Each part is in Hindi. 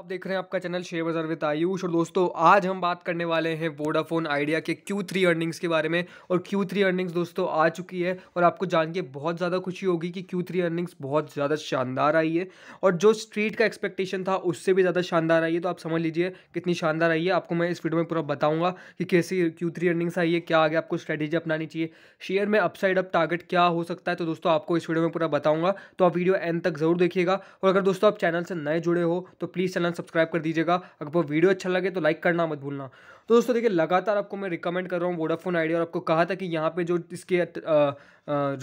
आप देख रहे हैं आपका चैनल शेयर बाजार विद आयुष और दोस्तों आज हम बात करने वाले हैं वोडाफोन आइडिया के Q3 अर्निंग्स के बारे में और Q3 अर्निंग्स दोस्तों आ चुकी है और आपको जान के बहुत ज़्यादा खुशी होगी कि Q3 अर्निंग्स बहुत ज़्यादा शानदार आई है और जो स्ट्रीट का एक्सपेक्टेशन था उससे भी ज़्यादा शानदार आई है तो आप समझ लीजिए कितनी शानदार आई है आपको मैं इस वीडियो में पूरा बताऊँगा कि कैसी क्यू अर्निंग्स आई है क्या आगे आपको स्ट्रैटेजी अपनानी चाहिए शेयर में अपसाइड अप टारगेट क्या हो सकता है तो दोस्तों आपको इस वीडियो में पूरा बताऊँगा तो आप वीडियो एंड तक ज़रूर देखिएगा और अगर दोस्तों आप चैनल से नए जुड़े हो तो प्लीज़ चैनल सब्सक्राइब कर दीजिएगा अगर वो वीडियो अच्छा लगे तो लाइक करना मत भूलना तो दोस्तों देखिए लगातार आपको मैं रिकमेंड कर रहा हूँ वोडाफोन आइडिया और आपको कहा था कि यहाँ पे जो इसके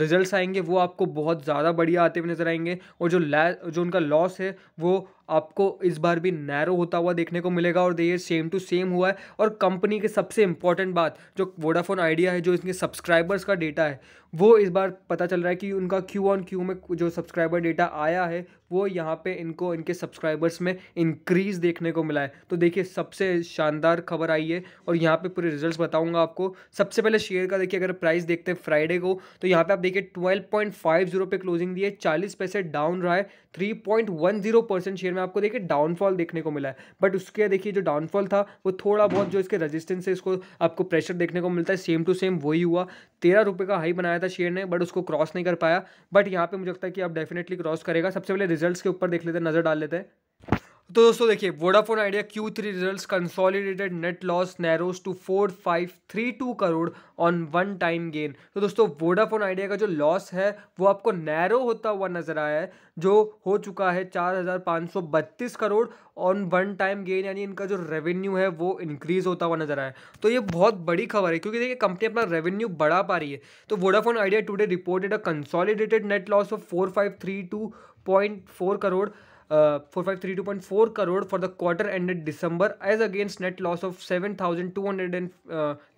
रिजल्ट्स आएंगे वो आपको बहुत ज़्यादा बढ़िया आते हुए नज़र आएंगे और जो ला जो उनका लॉस है वो आपको इस बार भी नैरो होता हुआ देखने को मिलेगा और ये सेम टू सेम हुआ है और कंपनी के सबसे इंपॉर्टेंट बात जो वोडाफोन आइडिया है जो इसके सब्सक्राइबर्स का डेटा है वो इस बार पता चल रहा है कि उनका क्यू ऑन क्यू में जो सब्सक्राइबर डेटा आया है वो यहाँ पे इनको इनके सब्सक्राइबर्स में इंक्रीज़ देखने को मिला है तो देखिए सबसे शानदार खबर आई है और यहाँ पे पूरे रिजल्ट्स बताऊंगा आपको सबसे पहले शेयर का देखिए अगर प्राइस देखते हैं फ्राइडे को तो यहाँ पे आप देखिए 12.50 पे क्लोजिंग दी है चालीस पैसे डाउन रहा है थ्री परसेंट शेयर में आपको देखिए डाउनफॉल देखने को मिला है बट उसके देखिए जो डाउनफॉल था वो थोड़ा बहुत जो इसके रेजिस्टेंस है इसको आपको प्रेशर देखने को मिलता है सेम टू सेम वही हुआ तेरह रुपये का हाई बनाया था शेयर ने बट उसको क्रॉस नहीं कर पाया बट यहाँ पे मुझे लगता है कि आप डेफिनेटली क्रॉस करेगा सबसे पहले रिजल्ट्स के ऊपर देख लेते हैं नज़र डाल लेते हैं तो दोस्तों देखिए Vodafone Idea Q three result consolidated net loss narrows to four five three two crore on one time gain तो दोस्तों वोडाफोन आइडिया का जो लॉस है वो आपको नैरो होता हुआ नजर आया है जो हो चुका है चार हज़ार पाँच सौ बत्तीस crore on one time gain यानी इनका जो रेवेन्यू है वो इंक्रीज़ होता हुआ नजर आया तो ये बहुत बड़ी खबर है क्योंकि देखिए कंपनी अपना रेवेन्यू बढ़ा पा रही है तो Vodafone Idea today reported a consolidated net loss of four five three two point four crore four five three two point four crore for the quarter ended December as against net loss of seven thousand two hundred and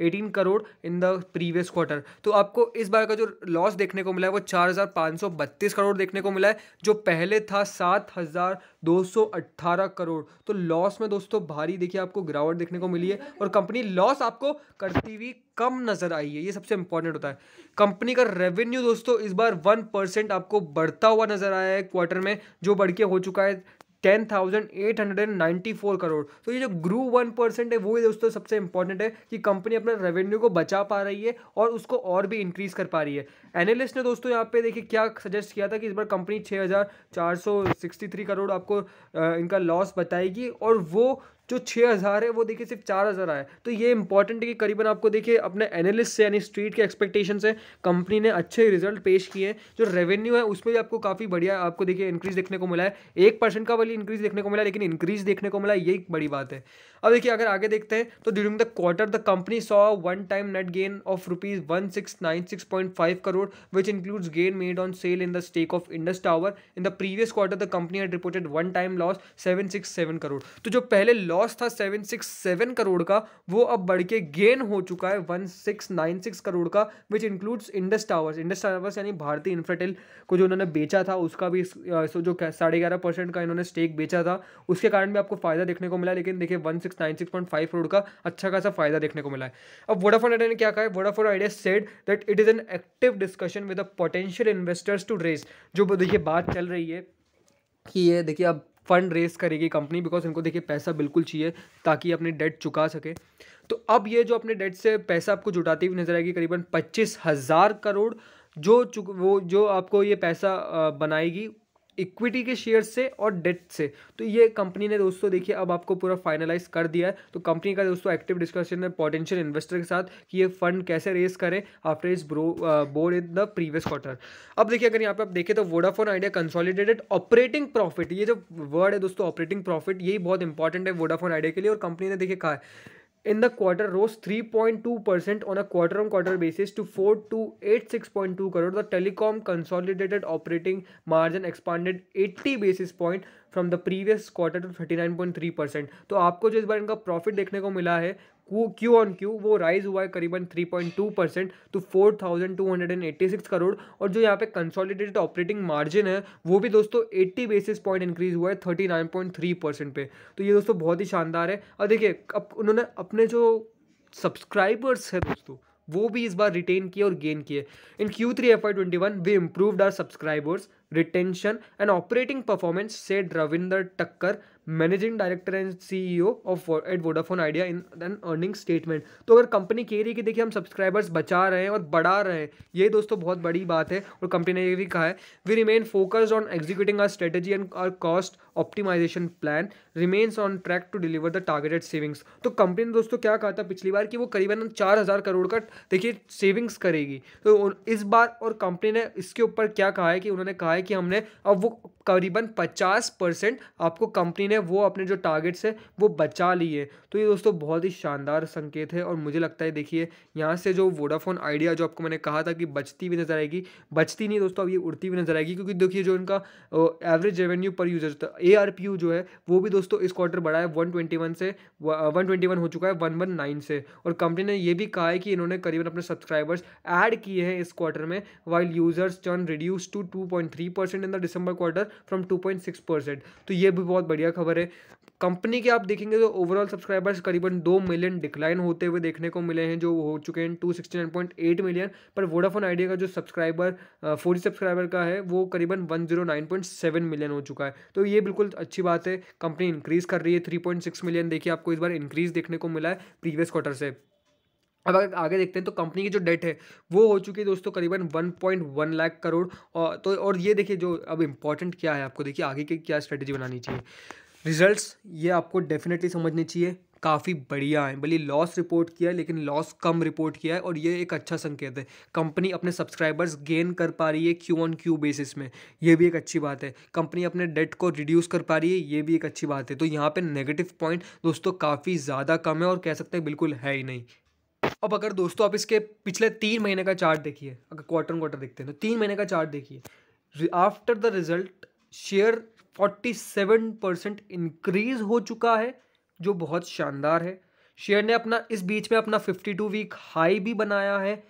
eighteen crore in the previous quarter तो आपको इस बार का जो लॉस देखने को मिला है वो चार हज़ार पाँच सौ बत्तीस करोड़ देखने को मिला है जो पहले था सात हज़ार दो सौ अट्ठारह करोड़ तो लॉस में दोस्तों भारी देखिए आपको गिरावट देखने को मिली है और कंपनी लॉस आपको करती हुई कम नज़र आई है ये सबसे इंपॉर्टेंट होता है कंपनी का रेवेन्यू दोस्तों इस बार वन परसेंट आपको बढ़ता हुआ नज़र आया है क्वार्टर में जो बढ़ के हो चुका चुका है ten thousand eight hundred and ninety four crore तो ये जो ग्रू वन परसेंट है वो ही दोस्तों सबसे इंपॉर्टेंट है कि कंपनी अपना रेवेन्यू को बचा पा रही है और उसको और भी इंक्रीज कर पा रही है एनालिस्ट ने दोस्तों यहाँ पे देखिए क्या सजेस्ट किया था कि इस बार कंपनी छः हज़ार चार सौ सिक्सटी थ्री करोड़ आपको इनका लॉस बताएगी और वो जो छः हज़ार है वो देखिए सिर्फ चार हज़ार आया तो ये इंपॉर्टेंट है कि करीबन आपको देखिए अपने एनालिस्ट से यानी स्ट्रीट के एक्सपेक्टेशन से कंपनी ने अच्छे रिजल्ट पेश किए हैं जो रेवेन्यू है उसमें भी आपको काफ़ी बढ़िया आपको देखिए इंक्रीज देखने को मिला है एक परसेंट का वाली इंक्रीज देखने को मिला लेकिन इंक्रीज देखने को मिला ये एक बड़ी बात है अब देखिए अगर आगे देखते हैं तो during the quarter the company saw one time net gain of rupees one six nine six point five crore which includes gain made on sale in the stake of Indus tower in the previous quarter the company had reported one time loss seven six seven crore तो जो पहले लॉस लॉस था सेवन सिक्स सेवन करोड़ का वो अब बढ़ के गेन हो चुका है one six nine six crore का which includes Indus towers Indus towers यानी भारतीय इंफ्राटेल को जो उन्होंने बेचा था उसका भी सो जो साढ़े ग्यारह परसेंट का इन्होंने स्टेक बेचा था उसके कारण भी आपको फायदा देखने को मिला लेकिन देखिए one six nine six point five crore का अच्छा खासा फायदा देखने को मिला है अब वोडाफोन आइडिया ने क्या कहा है Vodafone Idea said that it is an active discussion with a potential investors to raise जो देखिए बात चल रही है कि ये देखिए अब फ़ंड रेज करेगी कंपनी बिकॉज इनको देखिए पैसा बिल्कुल चाहिए ताकि अपने डेट चुका सके तो अब ये जो अपने डेट से पैसा आपको जुटाती हुई नज़र आएगी करीबन पच्चीस हज़ार करोड़ जो चुक वो जो आपको ये पैसा बनाएगी इक्विटी के शेयर से और डेट से तो ये कंपनी ने दोस्तों देखिए अब आपको पूरा फाइनलाइज कर दिया है तो कंपनी का दोस्तों एक्टिव डिस्कशन है पोटेंशियल इन्वेस्टर के साथ कि ये फंड कैसे रेज करें आफ्टर इस ब्रो board in the previous quarter अब देखिए अगर यहाँ पे आप देखें तो Vodafone Idea consolidated operating profit ये जो वर्ड है दोस्तों ऑपरेटिंग प्रॉफिट यही बहुत इंपॉर्टेंट है वोडाफोन आइडिया के लिए और कंपनी ने देखिए कहा है in the quarter rose three point two percent on a quarter on quarter basis to four two eight six point two crore the telecom consolidated operating margin expanded eighty basis point from the previous quarter to thirty nine point three percent तो आपको जो इस बार इनका प्रॉफिट देखने को मिला है क्यू ऑन क्यू वो राइज हुआ है करीबन 3.2 percent to four thousand two hundred and eighty six crore और जो यहाँ पे कंसोलिडेटेड ऑपरेटिंग मार्जिन है वो भी दोस्तों 80 बेसिस पॉइंट इंक्रीज हुआ है 39.3 परसेंट पे तो ये दोस्तों बहुत ही शानदार है और देखिए अब उन्होंने अपने जो सब्सक्राइबर्स है दोस्तों वो भी इस बार रिटेन किए और गेन किए in Q three F I twenty one we improved our subscribers retention and operating performance said Ravinder Takkar managing director and CEO of at Vodafone Idea in an earning statement तो अगर कंपनी कह रही है कि देखिए हम सब्सक्राइबर्स बचा रहे हैं और बढ़ा रहे हैं ये दोस्तों बहुत बड़ी बात है और कंपनी ने ये भी कहा है we remain focused on executing our strategy and our cost optimisation plan remains on track to deliver the targeted savings तो कंपनी ने दोस्तों क्या कहा था पिछली बार कि वो करीबन चार हज़ार करोड़ का देखिए सेविंग्स करेगी तो इस बार और कंपनी ने इसके ऊपर क्या कहा है कि उन्होंने कहा है है कि हमने अब वो करीबन पचास परसेंट आपको कंपनी ने वो अपने जो टारगेट्स है वो बचा लिए तो ये दोस्तों बहुत ही शानदार संकेत है और मुझे लगता है देखिए यहाँ से जो वोडाफोन आइडिया जो आपको मैंने कहा था कि बचती भी नज़र आएगी बचती नहीं दोस्तों अब ये उड़ती भी नज़र आएगी क्योंकि देखिए जो इनका एवरेज रेवेन्यू पर यूजर था ए जो है वो भी दोस्तों इस क्वार्टर बढ़ा है वन से वन हो चुका है वन से और कंपनी ने यह भी कहा है कि इन्होंने करीबन अपने सब्सक्राइबर्स ऐड किए हैं इस क्वार्टर में while users churn reduced to two point percent in the December quarter from two point six percent तो ये भी बहुत बढ़िया खबर है कंपनी के आप देखेंगे तो ओवरऑल सब्सक्राइबर्स करीबन दो मिलियन डिक्लाइन होते हुए देखने को मिले हैं जो हो चुके हैं two sixty nine point eight million पर वोडाफोन आइडिया का जो सब्सक्राइबर फोर सब्सक्राइबर का है वो करीबन one zero nine point seven million हो चुका है तो ये बिल्कुल अच्छी बात है कंपनी इंक्रीज़ कर रही है थ्री पॉइंट सिक्स मिलियन देखिए आपको इस बार इंक्रीज़ देखने को मिला है प्रीवियस क्वार्टर से अब अगर आगे देखते हैं तो कंपनी की जो डेट है वो हो चुकी है दोस्तों करीबन 1.1 लाख करोड़ और तो और ये देखिए जो अब इम्पॉर्टेंट क्या है आपको देखिए आगे की क्या स्ट्रेटेजी बनानी चाहिए रिजल्ट्स ये आपको डेफिनेटली समझने चाहिए काफ़ी बढ़िया है भले लॉस रिपोर्ट किया है लेकिन लॉस कम रिपोर्ट किया है और ये एक अच्छा संकेत है कंपनी अपने सब्सक्राइबर्स गेन कर पा रही है क्यू ऑन क्यू बेसिस में ये भी एक अच्छी बात है कंपनी अपने डेट को रिड्यूस कर पा रही है ये भी एक अच्छी बात है तो यहाँ पे नेगेटिव पॉइंट दोस्तों काफ़ी ज़्यादा कम है और कह सकते हैं बिल्कुल है ही नहीं अब अगर दोस्तों आप इसके पिछले तीन महीने का चार्ट देखिए अगर क्वार्टर क्वार्टर देखते हैं तो तीन महीने का चार्ट देखिए after the result share 47 percent increase हो चुका है जो बहुत शानदार है शेयर ने अपना इस बीच में अपना 52 वीक हाई भी बनाया है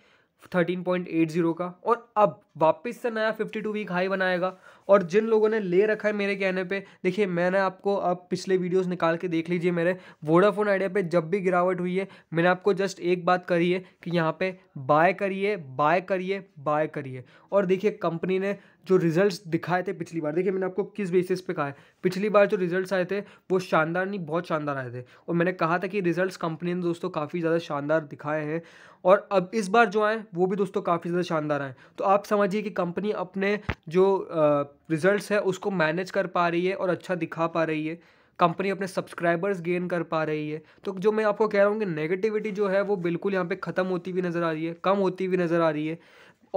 13.80 का और अब वापस से नया 52 वीक हाई बनाएगा और जिन लोगों ने ले रखा है मेरे कहने पे देखिए मैंने आपको अब पिछले वीडियोस निकाल के देख लीजिए मेरे वोडाफोन आइडिया पे जब भी गिरावट हुई है मैंने आपको जस्ट एक बात करी है कि यहाँ पे बाय करिए बाय करिए बाय करिए और देखिए कंपनी ने जो रिजल्ट्स दिखाए थे पिछली बार देखिए मैंने आपको किस बेसिस पे कहा है पिछली बार जो रिजल्ट्स आए थे वो शानदार नहीं बहुत शानदार आए थे और मैंने कहा था कि रिजल्ट्स कंपनी ने दोस्तों काफ़ी ज़्यादा शानदार दिखाए हैं और अब इस बार जो आए वो भी दोस्तों काफ़ी ज़्यादा शानदार आए तो आप समझ समझिए कि कंपनी अपने जो रिजल्ट्स है उसको मैनेज कर पा रही है और अच्छा दिखा पा रही है कंपनी अपने सब्सक्राइबर्स गेन कर पा रही है तो जो मैं आपको कह रहा हूँ कि नेगेटिविटी जो है वो बिल्कुल यहाँ पे ख़त्म होती हुई नज़र आ रही है कम होती हुई नज़र आ रही है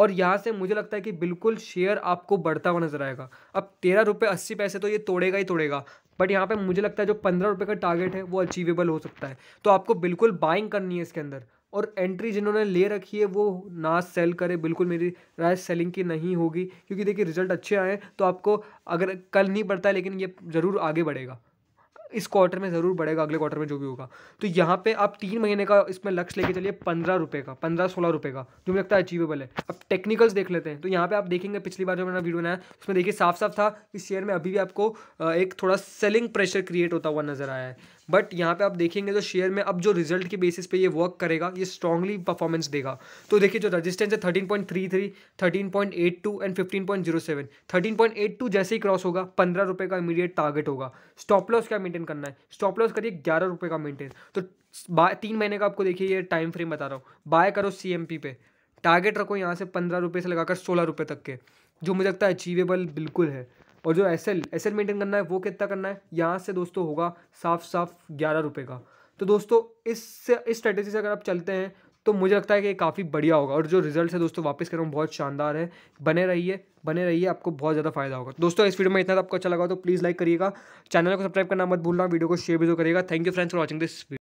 और यहाँ से मुझे लगता है कि बिल्कुल शेयर आपको बढ़ता हुआ नजर आएगा अब तेरह रुपये अस्सी पैसे तो ये तोड़ेगा ही तोड़ेगा बट यहाँ पे मुझे लगता है जो पंद्रह रुपये का टारगेट है वो अचीवेबल हो सकता है तो आपको बिल्कुल बाइंग करनी है इसके अंदर और एंट्री जिन्होंने ले रखी है वो ना सेल करें बिल्कुल मेरी राय सेलिंग की नहीं होगी क्योंकि देखिए रिजल्ट अच्छे आए तो आपको अगर कल नहीं बढ़ता है लेकिन ये ज़रूर आगे बढ़ेगा इस क्वार्टर में ज़रूर बढ़ेगा अगले क्वार्टर में जो भी होगा तो यहाँ पे आप तीन महीने का इसमें लक्ष्य लेके चलिए पंद्रह रुपये का पंद्रह सोलह रुपये का जो मुझे लगता है अचीवेबल है अब टेक्निकल्स देख लेते हैं तो यहाँ पे आप देखेंगे पिछली बार जो मैंने वीडियो बनाया उसमें देखिए साफ साफ था कि शेयर में अभी भी आपको एक थोड़ा सेलिंग प्रेशर क्रिएट होता हुआ नजर आया है बट यहाँ पे आप देखेंगे तो शेयर में अब जो रिजल्ट के बेसिस पे ये वर्क करेगा ये स्ट्रांगली परफॉर्मेंस देगा तो देखिए जो रजिस्टेंस है thirteen point three three thirteen point eight two and fifteen point zero seven thirteen point eight two जैसे ही क्रॉस होगा पंद्रह रुपये का इमीडिएट टारगेट होगा स्टॉप लॉस क्या मेंटेन करना है स्टॉप लॉस करिए ग्यारह रुपये का मेंटेन तो बाय तीन महीने का आपको देखिए ये टाइम फ्रेम बता रहा हूँ बाय करो सी पे टारगेट रखो यहाँ से पंद्रह रुपये से लगाकर सोलह रुपये तक के जो मुझे लगता है अचीवेबल बिल्कुल है और जो S L S L maintain करना है वो कितना करना है यहाँ से दोस्तों होगा साफ साफ ग्यारह रुपये का तो दोस्तों इस इस स्ट्रेटेजी से अगर आप चलते हैं तो मुझे लगता है कि काफ़ी बढ़िया होगा और जो रिजल्ट है दोस्तों वापस कर रहा हूँ बहुत शानदार है बने रहिए बने रहिए आपको बहुत ज़्यादा फायदा होगा दोस्तों इस वीडियो में इतना आपको अच्छा लगा तो प्लीज़ लाइक करिएगा चैनल को सब्सक्राइब करना मत भूलना वीडियो को शेयर भी जो तो करिएगा thank you friends for watching this